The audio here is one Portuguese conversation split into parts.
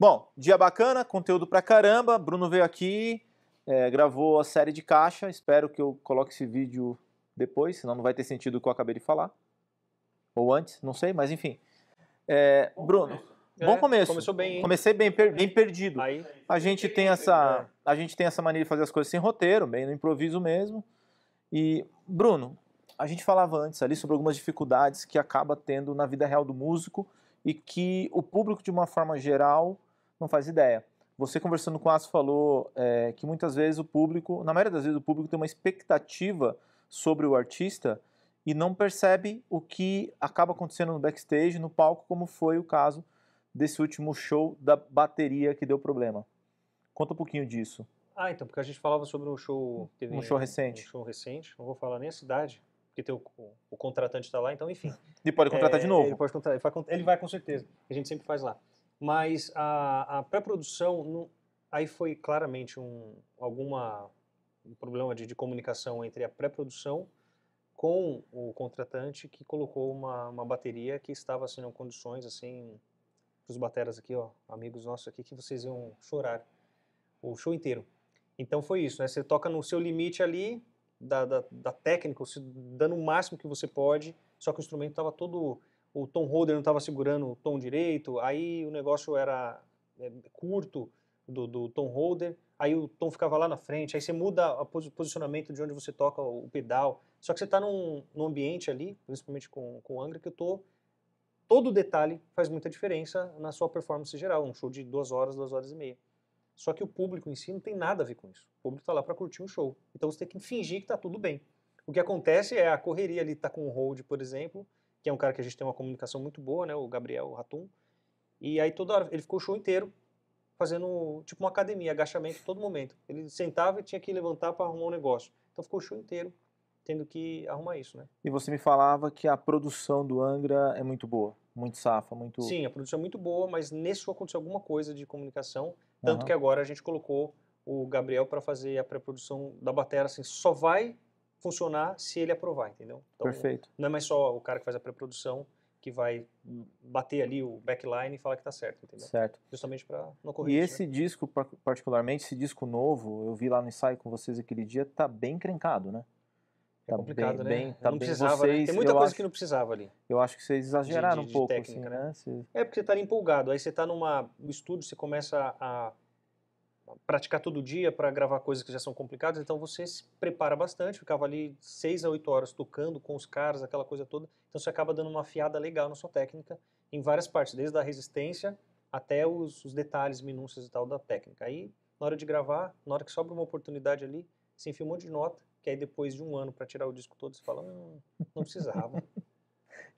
Bom, dia bacana, conteúdo pra caramba. Bruno veio aqui, é, gravou a série de caixa. Espero que eu coloque esse vídeo depois, senão não vai ter sentido o que eu acabei de falar. Ou antes, não sei, mas enfim. É, bom Bruno, começo. bom é, começo. Começou bem. Comecei bem, per bem perdido. Aí. A gente tem essa, a gente tem essa mania de fazer as coisas sem roteiro, bem no improviso mesmo. E Bruno, a gente falava antes ali sobre algumas dificuldades que acaba tendo na vida real do músico e que o público de uma forma geral não faz ideia. Você conversando com o Aço falou é, que muitas vezes o público, na maioria das vezes o público tem uma expectativa sobre o artista e não percebe o que acaba acontecendo no backstage, no palco, como foi o caso desse último show da bateria que deu problema. Conta um pouquinho disso. Ah, então, porque a gente falava sobre um show... Teve, um show recente. Um show recente, não vou falar nem a cidade, porque tem o, o contratante está lá, então enfim. Ele pode contratar é, de novo. Ele, pode contratar, ele, vai, ele vai com certeza, a gente sempre faz lá. Mas a, a pré-produção, aí foi claramente um, alguma, um problema de, de comunicação entre a pré-produção com o contratante que colocou uma, uma bateria que estava assim, em condições assim os bateras aqui, ó, amigos nossos aqui, que vocês iam chorar o show inteiro. Então foi isso, né? Você toca no seu limite ali da, da, da técnica, dando o máximo que você pode, só que o instrumento estava todo o tom holder não estava segurando o tom direito, aí o negócio era é, curto do, do tom holder, aí o tom ficava lá na frente, aí você muda o posicionamento de onde você toca o pedal. Só que você está num, num, ambiente ali, principalmente com, com o Angra, que eu tô, todo detalhe faz muita diferença na sua performance geral, um show de duas horas, duas horas e meia. Só que o público em si não tem nada a ver com isso. O público está lá para curtir um show. Então você tem que fingir que está tudo bem. O que acontece é a correria ali está com o hold, por exemplo, que é um cara que a gente tem uma comunicação muito boa, né, o Gabriel Ratum. E aí toda hora, ele ficou o show inteiro fazendo tipo uma academia, agachamento todo momento. Ele sentava e tinha que levantar para arrumar um negócio. Então ficou o show inteiro tendo que arrumar isso, né? E você me falava que a produção do Angra é muito boa, muito safa, muito Sim, a produção é muito boa, mas nesse aconteceu alguma coisa de comunicação, tanto uhum. que agora a gente colocou o Gabriel para fazer a pré-produção da bateria assim, só vai funcionar se ele aprovar, entendeu? Então, Perfeito. Não é mais só o cara que faz a pré-produção que vai bater ali o backline e falar que tá certo, entendeu? Certo. Justamente para não correr. E esse né? disco, particularmente, esse disco novo, eu vi lá no ensaio com vocês aquele dia, tá bem crencado, né? É tá complicado, bem, né? Bem, tá não bem precisava, né? vocês, né? Tem muita coisa acho, que não precisava ali. Eu acho que vocês exageraram de, de, um pouco. Técnica, assim, né? né? É porque você tá empolgado, aí você tá numa, no estúdio, você começa a praticar todo dia para gravar coisas que já são complicadas, então você se prepara bastante, ficava ali seis a oito horas tocando com os caras, aquela coisa toda, então você acaba dando uma fiada legal na sua técnica em várias partes, desde a resistência até os, os detalhes, minúcias e tal da técnica. Aí, na hora de gravar, na hora que sobra uma oportunidade ali, se enfia um monte de nota, que aí depois de um ano para tirar o disco todo, você fala, hum, não precisava.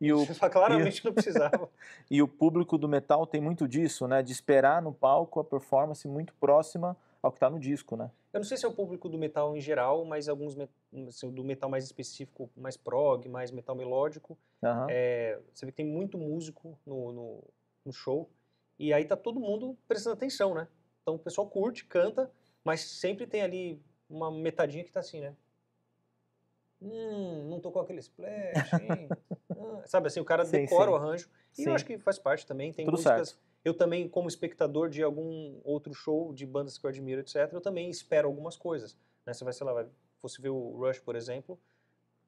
E o, Claramente e o, não precisava. e o público do metal tem muito disso, né? De esperar no palco a performance muito próxima ao que está no disco, né? Eu não sei se é o público do metal em geral, mas alguns met... Assim, do metal mais específico, mais prog, mais metal melódico. Uhum. É... você vê que tem muito músico no, no, no, show. E aí tá todo mundo prestando atenção, né? Então o pessoal curte, canta, mas sempre tem ali uma metadinha que tá assim, né? hum, não tocou aquele splash, hein? Ah, sabe assim, o cara sim, decora sim. o arranjo. E eu acho que faz parte também, tem Tudo músicas... Certo. Eu também, como espectador de algum outro show de bandas que eu admiro, etc., eu também espero algumas coisas. Né? Você vai, sei lá, vai, fosse ver o Rush, por exemplo,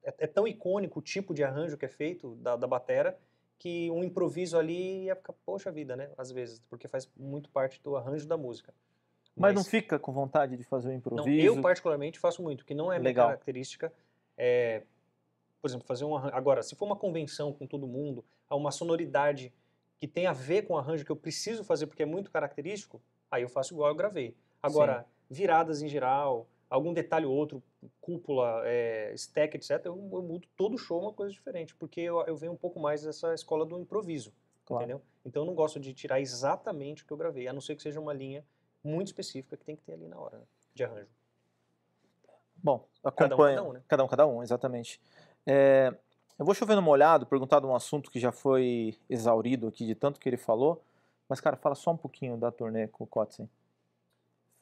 é, é, tão icônico o tipo de arranjo que é feito da, da batera que um improviso ali ia ficar, poxa vida, né? Às vezes, porque faz muito parte do arranjo da música. Mas, Mas não fica com vontade de fazer um improviso? Não, eu particularmente faço muito, que não é Legal. minha característica é, por exemplo, fazer um arranjo. Agora, se for uma convenção com todo mundo, há uma sonoridade que tem a ver com o arranjo que eu preciso fazer porque é muito característico, aí eu faço igual eu gravei. Agora, Sim. viradas em geral, algum detalhe ou outro, cúpula, é, stack, etc., eu, eu, mudo todo show uma coisa diferente, porque eu, eu venho um pouco mais dessa escola do improviso, claro. entendeu? Então eu não gosto de tirar exatamente o que eu gravei, a não ser que seja uma linha muito específica que tem que ter ali na hora né, de arranjo. Bom, acompanha. Cada um, é cada um, né? Cada um, cada um exatamente. É, eu vou chover no molhado, perguntar de um assunto que já foi exaurido aqui de tanto que ele falou. Mas, cara, fala só um pouquinho da turnê com o Kotzen.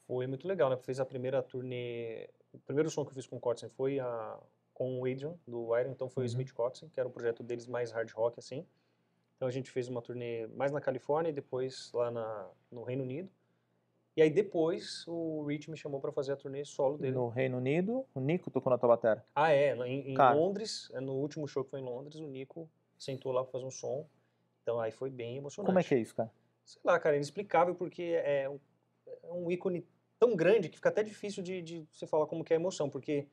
Foi muito legal, né? Fez a primeira turnê. O primeiro som que eu fiz com o Kotzen foi a... com o Adrian, do Iron, então foi uhum. o Smith Kotzen, que era um projeto deles mais hard rock, assim. Então a gente fez uma turnê mais na Califórnia e depois lá na... no Reino Unido. E aí depois o Rich me chamou para fazer a turnê solo dele. No Reino Unido, o Nico tocou na tua bateria. Ah, é. Em, em Londres, é, no último show que foi em Londres, o Nico sentou lá para fazer um som. Então aí foi bem emocionante. Como é que é isso, cara? Sei lá, cara, inexplicável porque é, é um, é um ícone tão grande que fica até difícil de, de, você falar como que é a emoção, porque,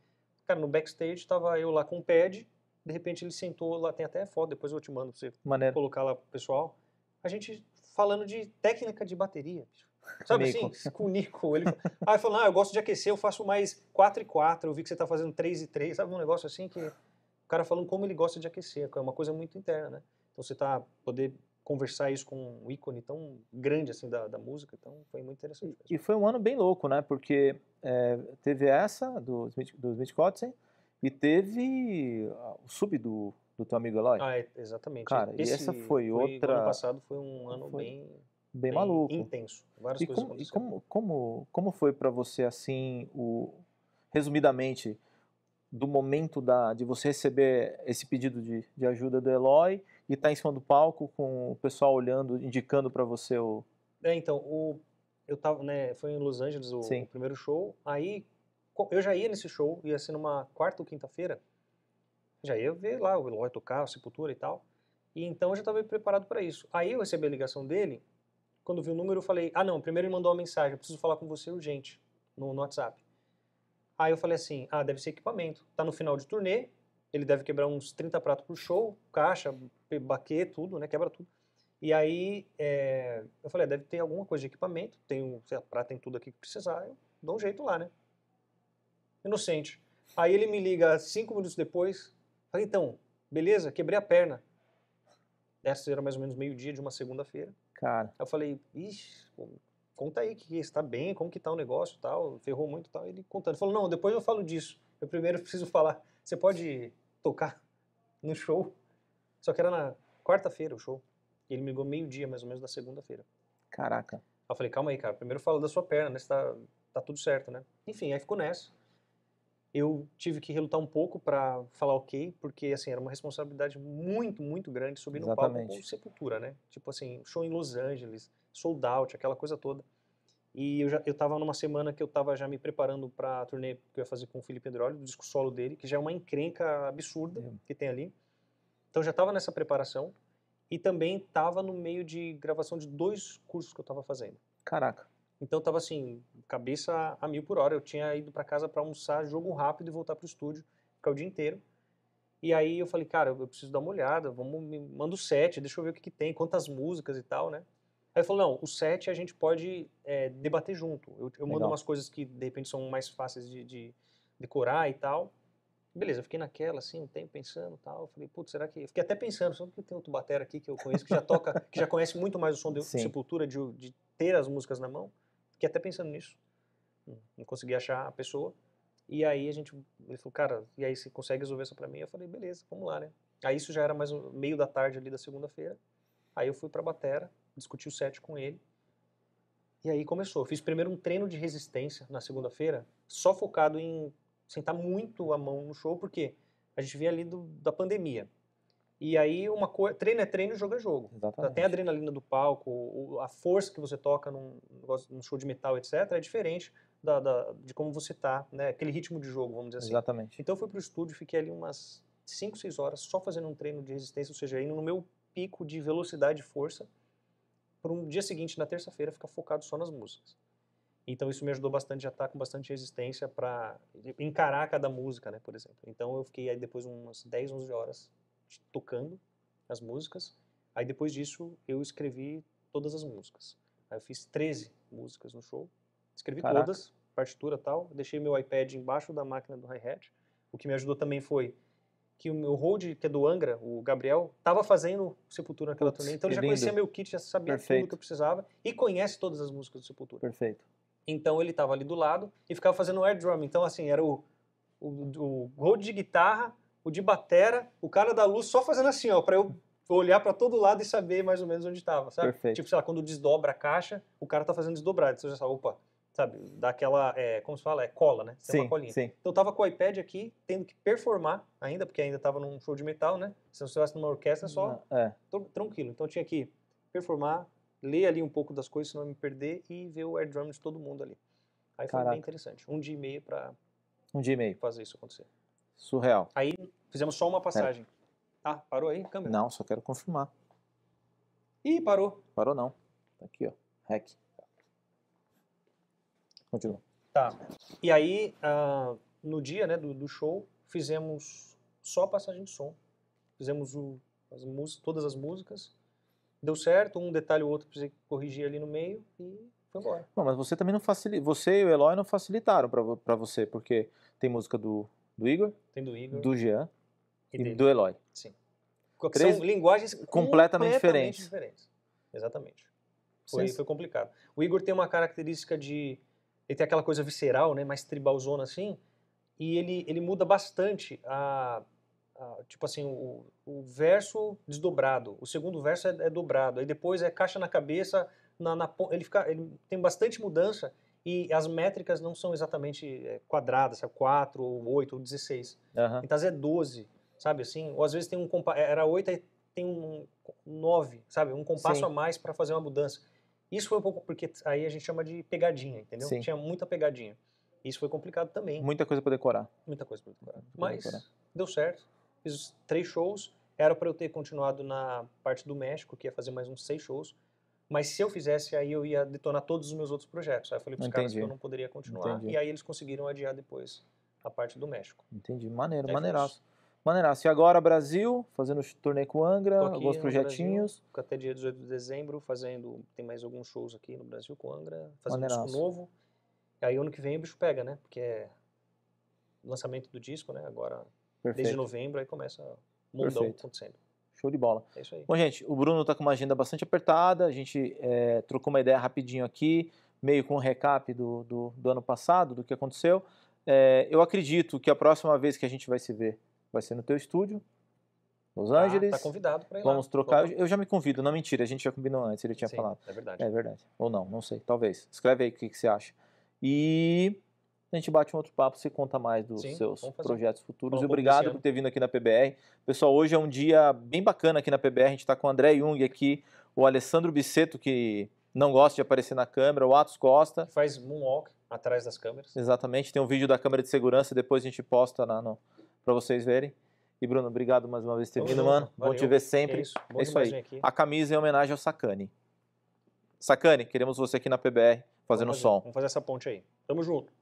cara, no backstage tava eu lá com o pad, de repente ele sentou lá, tem até foto, depois eu te mando pra você Maneiro. colocar lá pro pessoal. A gente falando de técnica de bateria, bicho Sabe Nico. assim? Com o Nico. Ele... Aí ah, falou, ah, eu gosto de aquecer, eu faço mais 4 e 4, eu vi que você está fazendo 3 e 3, sabe? Um negócio assim que o cara falando como ele gosta de aquecer, é uma coisa muito interna, né? Então você tá, poder conversar isso com um ícone tão grande assim da, da música, então foi muito interessante. E, e, foi um ano bem louco, né? Porque é, teve essa do Smith, do Smith Cotsen e teve ah, o sub do, do teu amigo Eloy. Ah, é, exatamente. Cara, Esse e essa foi, foi outra. O ano passado foi um ano foi... bem bem, bem maluco. Intenso. Várias e coisas como, e como, como, como foi para você, assim, o resumidamente, do momento da, de você receber esse pedido de, de ajuda do Eloy e estar tá em cima do palco com o pessoal olhando, indicando para você o... É, então, o, eu tava, né, foi em Los Angeles o, o primeiro show, aí eu já ia nesse show, ia ser numa quarta ou quinta-feira, já ia ver lá o Eloy tocar, a Sepultura e tal. E então eu já estava preparado para isso. Aí eu recebi a ligação dele quando vi o número, eu falei, ah não, primeiro ele mandou uma mensagem, eu preciso falar com você urgente, no, no WhatsApp. Aí eu falei assim, ah, deve ser equipamento. Tá no final de turnê, ele deve quebrar uns 30 pratos por show, caixa, baquê, tudo, né? Quebra tudo. E aí é, eu falei, ah, deve ter alguma coisa de equipamento, tem um, a prata tem tudo aqui que precisar, eu dou um jeito lá, né? Inocente. Aí ele me liga cinco minutos depois, falei, então, beleza, quebrei a perna. Essa era mais ou menos meio-dia de uma segunda-feira. Cara. Eu falei, ixi, conta aí que está é bem, como que tá o negócio tal, ferrou muito tal. Ele contando. Ele falou, não, depois eu falo disso. Eu primeiro preciso falar. Você pode tocar no show? Só que era na quarta-feira o show. E ele me ligou meio-dia, mais ou menos, da segunda-feira. Caraca. Eu falei, calma aí, cara. Primeiro fala da sua perna, né? Você tá, tá tudo certo, né? Enfim, aí ficou nessa eu tive que relutar um pouco para falar ok, porque assim era uma responsabilidade muito, muito grande subir no palco com Sepultura, né? Tipo assim, show em Los Angeles, sold out, aquela coisa toda. E eu já eu tava numa semana que eu tava já me preparando para a turnê que eu ia fazer com o Felipe Androli, do disco solo dele, que já é uma encrenca absurda que tem ali. Então já tava nessa preparação e também tava no meio de gravação de dois cursos que eu tava fazendo. Caraca. Então estava assim, cabeça a mil por hora. Eu tinha ido para casa para almoçar, jogo rápido e voltar para o estúdio, ficar o dia inteiro. E aí eu falei, cara, eu preciso dar uma olhada, vamos, me manda o set, deixa eu ver o que, que tem, quantas músicas e tal, né? Aí ele falou, não, o set a gente pode é, debater junto. Eu, eu mando umas coisas que de repente são mais fáceis de, de decorar e tal. Beleza, eu fiquei naquela, assim, um tempo pensando tal. Eu falei, putz, será que. Eu fiquei até pensando, será que tem outro batera aqui que eu conheço, que já toca, que já conhece muito mais o som de Sim. Sepultura, de, de ter as músicas na mão? Fiquei até pensando nisso. Não consegui achar a pessoa. E aí a gente, ele falou, cara, e aí você consegue resolver isso para mim? Eu falei, beleza, vamos lá, né? Aí isso já era mais meio da tarde ali da segunda-feira. Aí eu fui pra Batera, discuti o set com ele. E aí começou. Eu fiz primeiro um treino de resistência na segunda-feira, só focado em sentar muito a mão no show, porque a gente vinha ali do, da pandemia. E aí uma coisa, treino é treino, jogo é jogo. Então, Exatamente. Tem a adrenalina do palco, a força que você toca num, num show de metal, etc, é diferente da, da, de como você tá, né? Aquele ritmo de jogo, vamos dizer assim. Exatamente. Então eu fui pro estúdio, fiquei ali umas 5, 6 horas só fazendo um treino de resistência, ou seja, indo no meu pico de velocidade e força para um dia seguinte, na terça-feira, ficar focado só nas músicas. Então isso me ajudou bastante, já estar tá com bastante resistência para encarar cada música, né, por exemplo. Então eu fiquei aí depois umas 10, 11 horas tocando as músicas. Aí depois disso eu escrevi todas as músicas. Aí eu fiz 13 músicas no show. Escrevi Caraca. todas, partitura tal. Deixei meu iPad embaixo da máquina do hi-hat. O que me ajudou também foi que o meu hold, que é do Angra, o Gabriel, estava fazendo Sepultura naquela Putz, turnê. Então ele já lindo. conhecia meu kit, já sabia Perfeito. tudo que eu precisava. E conhece todas as músicas do Sepultura. Perfeito. Então ele estava ali do lado e ficava fazendo air drum. Então assim, era o, o, o hold de guitarra o de batera, o cara da luz só fazendo assim, ó, para eu olhar para todo lado e saber mais ou menos onde estava, sabe? Perfeito. Tipo, sei lá, quando desdobra a caixa, o cara tá fazendo desdobrado, então você já sabe, opa, sabe, daquela, é, como se fala, é cola, né? Tem sim, uma colinha. Sim. Então eu tava com o iPad aqui, tendo que performar ainda, porque ainda tava num show de metal, né? Se eu estivesse numa orquestra, só Não, ah, é. tranquilo. Então eu tinha que performar, ler ali um pouco das coisas, senão eu me perder, e ver o air drum de todo mundo ali. Aí Caraca. foi bem interessante. Um dia e meio para um dia e meio fazer isso acontecer. Surreal. Aí fizemos só uma passagem. É. Ah, parou aí, câmera? Não, só quero confirmar. Ih, parou. Parou não. Tá aqui, ó. Rec. Continua. Tá. E aí, uh, no dia né, do, do, show, fizemos só passagem de som. Fizemos o, as todas as músicas. Deu certo, um detalhe ou outro precisei corrigir ali no meio e foi embora. Não, mas você também não facilitou. Você e o Eloy não facilitaram para você, porque tem música do do Igor? Tem do Igor. Do Jean. E, e do Eloy. Sim. Três São linguagens completamente, completamente diferentes. diferentes. Exatamente. Foi, foi, complicado. O Igor tem uma característica de. Ele tem aquela coisa visceral, né? Mais tribalzona assim. E ele, ele muda bastante a, tipo assim, o, o verso desdobrado. O segundo verso é, é dobrado. Aí depois é caixa na cabeça. Na, na, ele, fica, ele tem bastante mudança e as métricas não são exatamente eh, quadradas, sabe? 4 ou 8 ou 16. Uhum. Então, às vezes é 12, sabe assim? Ou às vezes tem um eh, era 8 e tem um 9, sabe? Um compasso Sim. a mais para fazer uma mudança. Isso foi um pouco porque aí a gente chama de pegadinha, entendeu? Sim. Tinha muita pegadinha. Isso foi complicado também. Muita coisa para decorar. Muita coisa para decorar. Mas decorar. deu certo. Fiz três shows. Era para eu ter continuado na parte do México, que ia fazer mais uns seis shows mas se eu fizesse, aí eu ia detonar todos os meus outros projetos. Aí eu falei para os caras que eu não poderia continuar. Entendi. E aí eles conseguiram adiar depois a parte do México. Entendi. Maneiro, aí maneiraço. Maneiraço. E agora Brasil, fazendo turnê com Angra, aqui, alguns projetinhos. fico até dia 18 de dezembro, fazendo. Tem mais alguns shows aqui no Brasil com Angra, fazendo maneiraço. disco novo. E aí ano que vem o bicho pega, né? Porque é lançamento do disco, né? Agora, Perfeito. desde novembro, aí começa mundão Perfeito. acontecendo. Show de bola. É isso aí. Bom, gente, o Bruno está com uma agenda bastante apertada, a gente é, trocou uma ideia rapidinho aqui, meio com um recap do, do, do ano passado, do que aconteceu. É, eu acredito que a próxima vez que a gente vai se ver vai ser no teu estúdio, Los Angeles. Ah, tá convidado para ir Vamos lá. trocar. Eu já me convido, não mentira, a gente já combinou antes, ele tinha Sim, falado. É verdade. É verdade. Ou não, não sei, talvez. Escreve aí o que, que você acha. E a gente bate um outro papo, você conta mais dos Sim, seus projetos futuros. Bom, e obrigado por ter vindo aqui na PBR. Pessoal, hoje é um dia bem bacana aqui na PBR. A gente está com o André Jung aqui, o Alessandro Bisseto, que não gosta de aparecer na câmera, o Atos Costa. Que faz moonwalk atrás das câmeras. Exatamente. Tem um vídeo da câmera de segurança, depois a gente posta para vocês verem. E Bruno, obrigado mais uma vez por ter vindo, mano. Valeu. Bom te ver sempre. É isso, é isso aí. Aqui. A camisa é em homenagem ao Sacani. Sacani, queremos você aqui na PBR fazendo vamos fazer, som. Vamos fazer essa ponte aí. Tamo junto.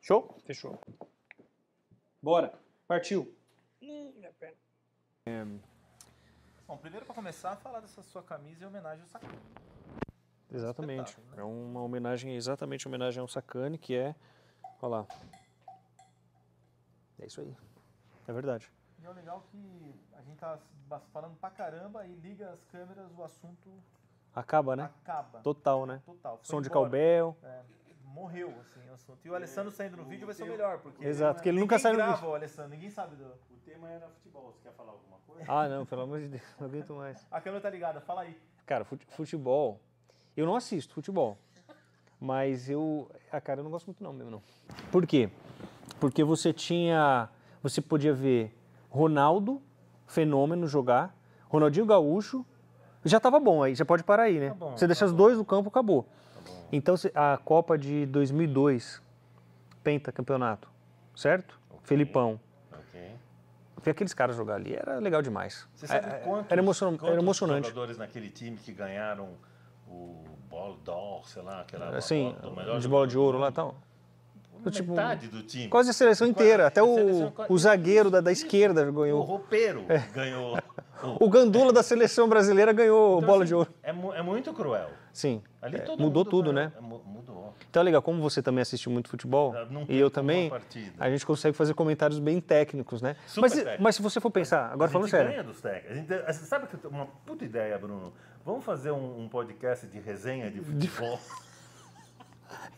Show? Fechou. Bora. Partiu. minha perna. É... Bom, primeiro para começar, falar dessa sua camisa em homenagem ao Sacani. Exatamente. Né? É uma homenagem, exatamente homenagem ao Sacani, que é. Olha lá. É isso aí. É verdade. E é legal que a gente tá falando pra caramba e liga as câmeras, o assunto. Acaba, né? Acaba. Total, né? Total. Foi Som embora. de calbel. É morreu, assim, o assunto. E o Alessandro é, saindo no vídeo vai ser o melhor, porque... Exato, porque ele nunca saiu no vídeo. o Alessandro, ninguém sabe do... O tema era futebol, você quer falar alguma coisa? Ah, não, pelo amor de Deus, não aguento mais. A câmera tá ligada, fala aí. Cara, futebol... Eu não assisto futebol, mas eu... a cara, eu não gosto muito não mesmo, não. Por quê? Porque você tinha... Você podia ver Ronaldo, fenômeno, jogar, Ronaldinho Gaúcho, já tava bom aí, já pode parar aí, né? Tá bom, você tá deixa bom. os dois no campo, acabou. Então, a Copa de 2002, penta campeonato, certo? Okay. Felipão. Ok. Ver aqueles caras jogar ali era legal demais. Você sabe é, é, quantos, era, emocion... quantos era emocionante. jogadores naquele time que ganharam o Ball d'or, sei lá, aquela assim, de bola de ouro lá e tal? Então, tipo, metade do time. Quase a seleção inteira. até o, seleção, o zagueiro da, da esquerda ganhou. O roupeiro é. ganhou. o Gandula da seleção brasileira ganhou então, bola assim, de ouro. É, é, muito cruel. Sim. É, mudou tudo, né? É, mudou. Então, legal, como você também assistiu muito futebol e eu também, a gente consegue fazer comentários bem técnicos, né? Super mas, técnico. mas se você for pensar, agora falando sério. A gente ganha dos técnicos. A gente, sabe que uma puta ideia, Bruno? Vamos fazer um, um podcast de resenha de futebol?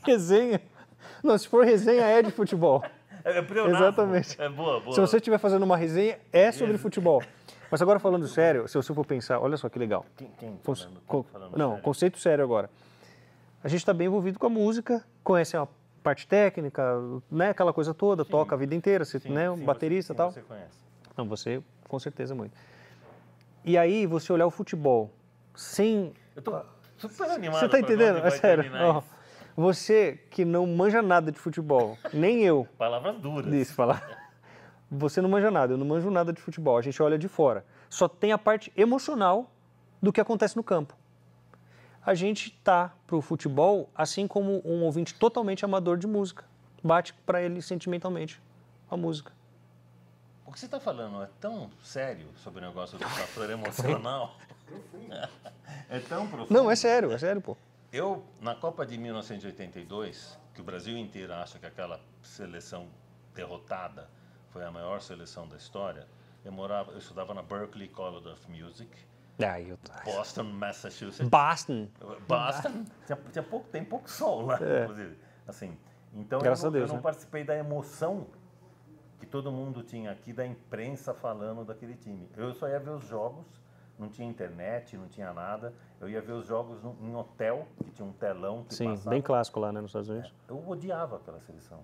De... resenha? Não, se for resenha é de futebol. É, é pleonasmo. Exatamente. É boa, boa. Se você estiver fazendo uma resenha, é sobre futebol. Mas agora falando sério, se você for pensar, olha só que legal. Quem, quem tá falando, quem tá não, sério? conceito sério agora. A gente está bem envolvido com a música, conhece a parte técnica, né, aquela coisa toda, sim. toca a vida inteira, você, sim, né, sim, baterista e tal. Você conhece. Não, você com certeza muito. E aí você olhar o futebol sem Eu tô super animado. Você tá entendendo? É sério. Ó, você que não manja nada de futebol, nem eu. Palavras duras. Isso, palavras você não manja nada, eu não manjo nada de futebol, a gente olha de fora. Só tem a parte emocional do que acontece no campo. A gente tá pro futebol assim como um ouvinte totalmente amador de música. Bate para ele sentimentalmente a música. O que você está falando é tão sério sobre o negócio do fator emocional. é tão profundo. Não, é sério, é sério, pô. Eu, na Copa de 1982, que o Brasil inteiro acha que aquela seleção derrotada foi a maior seleção da história, eu morava, eu estudava na Berklee College of Music. Ah, eu... Boston, Massachusetts. Boston. Boston. Tinha, tinha pouco, tem pouco sol lá, é. inclusive. Assim, então Graças eu, não, Deus, eu não participei da emoção que todo mundo tinha aqui da imprensa falando daquele time. Eu só ia ver os jogos, não tinha internet, não tinha nada. Eu ia ver os jogos em hotel, que tinha um telão que Sim, passava. bem clássico lá, né, nos Estados Unidos. É, eu odiava aquela seleção.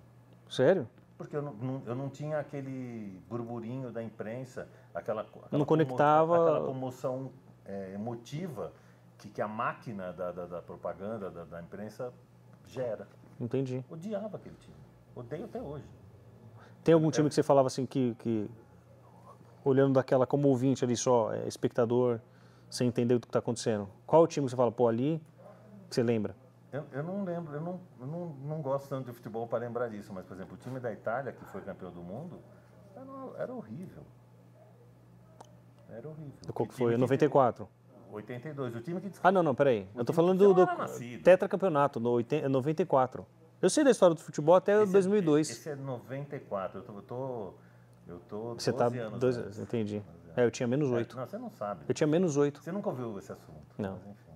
Sério? porque eu não, eu não tinha aquele burburinho da imprensa, aquela, aquela não conectava aquela comoção é, emotiva que, que a máquina da, da, da propaganda, da, da, imprensa gera. Entendi. Odiava aquele time. Odeio até hoje. Tem algum é. time que você falava assim que, que olhando daquela como ouvinte ali só, é, espectador, sem entender o que está acontecendo? Qual o time que você fala, pô, ali, que você lembra? Eu, eu não lembro, eu, não, eu não, não gosto tanto de futebol para lembrar disso, mas, por exemplo, o time da Itália, que foi campeão do mundo, era, era horrível. Era horrível. Qual que foi? 94. 82. O time que. Ah, não, não, peraí. O eu tô falando do, do tetracampeonato, no 80, 94. É, eu sei da história do futebol até esse 2002. É, esse é 94. Eu tô. Eu tô, eu tô você tá. Anos, dois, né? Entendi. É, eu tinha menos 8. É, não, você não sabe. Eu tinha menos 8. Você nunca ouviu esse assunto. Não. Mas, enfim.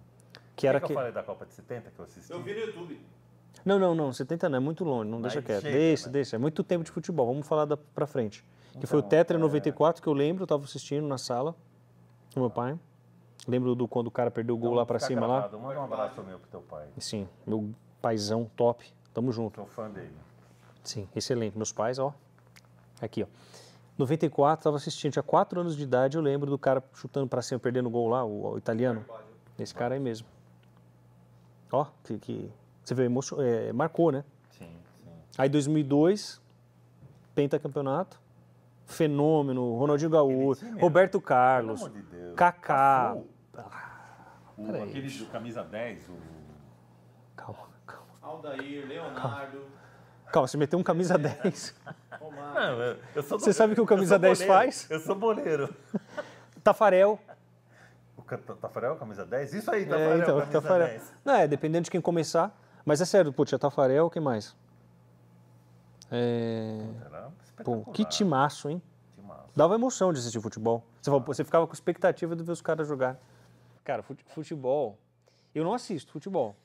Que era que, eu falei da Copa de 70 que eu assisti? Eu vi no YouTube. Não, não, não, 70 não, é muito longe, não deixa quieto. Chega, deixa, né? deixa, é muito tempo de futebol, vamos falar da, pra frente. Que então, foi o Tetra é... 94 que eu lembro, eu tava assistindo na sala com meu pai. Lembro do quando o cara perdeu o gol então, lá para cima gravado. lá. Manda um abraço meu pro teu pai. Sim, meu paizão top. Tamo junto. Sou fã dele. Sim, excelente. Meus pais, ó. Aqui, ó. 94, estava assistindo, tinha 4 anos de idade, eu lembro do cara chutando para cima, perdendo o gol lá, o, o italiano. Esse cara aí mesmo. Ó, que, que você vê, emoção, é, marcou, né? Sim, sim. Aí 2002, pentacampeonato, fenômeno, Ronaldinho Gaúcho, Roberto Carlos, de Kaká. Ah, aquele do camisa 10, o... Calma, calma. Aldair, Leonardo... Calma. Calma, você meteu um camisa 10. É. Não, eu, eu você sabe o que o camisa 10 faz? Eu sou boleiro. Tafarel. O Tafarel, camisa 10? Isso aí, é, Tafarel, é, então, camisa Tafarel. 10. Não, é, dependendo de quem começar. Mas é sério, putz, é Tafarel, quem mais? É... Pô, que timaço, hein? Timaço. Dava emoção de assistir futebol. Você, ah. você ficava com expectativa de ver os caras jogar. Cara, futebol... Eu não assisto futebol.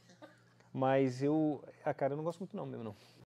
Mas eu... a cara, eu não gosto muito não mesmo, não.